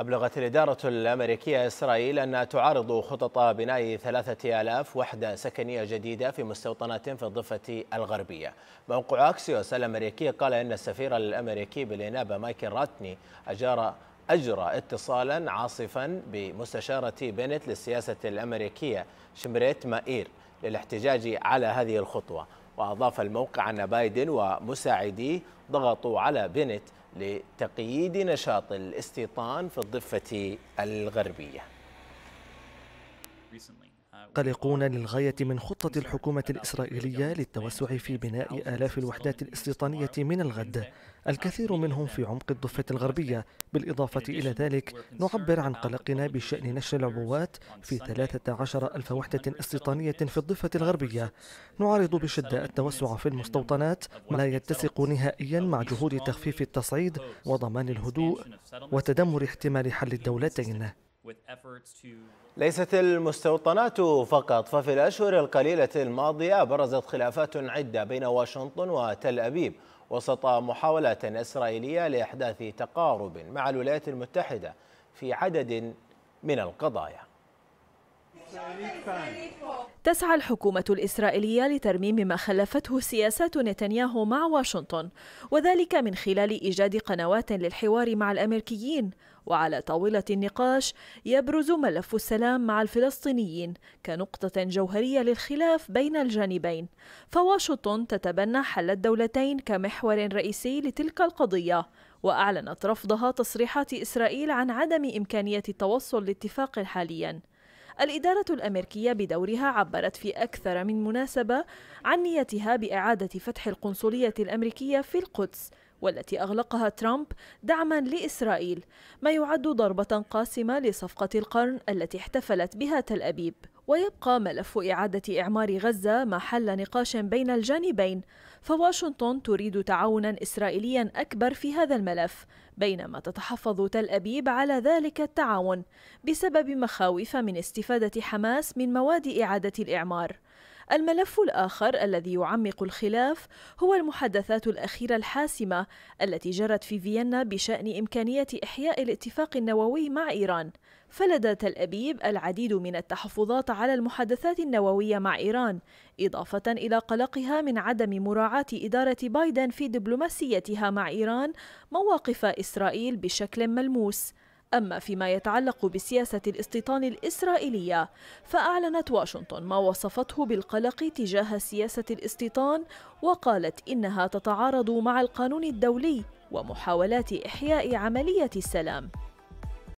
أبلغت الإدارة الأمريكية إسرائيل أنها تعارض خطط بناء ثلاثة آلاف وحدة سكنية جديدة في مستوطنات في الضفة الغربية موقع أكسيوس الأمريكي قال أن السفير الأمريكي بالإنابة مايكل راتني أجار أجرى اتصالا عاصفا بمستشارة بنت للسياسة الأمريكية شمريت مائير للاحتجاج على هذه الخطوة وأضاف الموقع أن بايدن ومساعديه ضغطوا على بنت لتقييد نشاط الاستيطان في الضفة الغربية Uh, قلقون للغاية من خطة الحكومة الإسرائيلية للتوسع في بناء آلاف الوحدات الاستيطانية من الغد uh, الكثير منهم في عمق الضفة الغربية بالإضافة إلى ذلك نعبر عن قلقنا بشأن نشر العبوات في 13 ألف وحدة استيطانية في الضفة الغربية نعارض بشدة التوسع في المستوطنات لا يتسق نهائيا مع جهود تخفيف التصعيد وضمان الهدوء وتدمر احتمال حل الدولتين ليست المستوطنات فقط ففي الأشهر القليلة الماضية برزت خلافات عدة بين واشنطن وتل أبيب وسط محاولات إسرائيلية لإحداث تقارب مع الولايات المتحدة في عدد من القضايا تسعى الحكومة الإسرائيلية لترميم ما خلفته سياسات نتنياهو مع واشنطن وذلك من خلال إيجاد قنوات للحوار مع الأمريكيين وعلى طاولة النقاش يبرز ملف السلام مع الفلسطينيين كنقطة جوهرية للخلاف بين الجانبين فواشنطن تتبنى حل الدولتين كمحور رئيسي لتلك القضية وأعلنت رفضها تصريحات إسرائيل عن عدم إمكانية التوصل لاتفاق حالياً الإدارة الأمريكية بدورها عبرت في أكثر من مناسبة عن نيتها بإعادة فتح القنصلية الأمريكية في القدس والتي أغلقها ترامب دعما لإسرائيل ما يعد ضربة قاسمة لصفقة القرن التي احتفلت بها تل أبيب ويبقى ملف إعادة إعمار غزة محل نقاش بين الجانبين فواشنطن تريد تعاونا إسرائيليا أكبر في هذا الملف بينما تتحفظ تل أبيب على ذلك التعاون بسبب مخاوف من استفادة حماس من مواد إعادة الإعمار الملف الآخر الذي يعمق الخلاف هو المحادثات الأخيرة الحاسمة التي جرت في فيينا بشأن إمكانية إحياء الاتفاق النووي مع إيران فلدى تل أبيب العديد من التحفظات على المحادثات النووية مع إيران إضافة إلى قلقها من عدم مراعاة إدارة بايدن في دبلوماسيتها مع إيران مواقف إسرائيل بشكل ملموس أما فيما يتعلق بسياسة الاستيطان الإسرائيلية فأعلنت واشنطن ما وصفته بالقلق تجاه سياسة الاستيطان وقالت إنها تتعارض مع القانون الدولي ومحاولات إحياء عملية السلام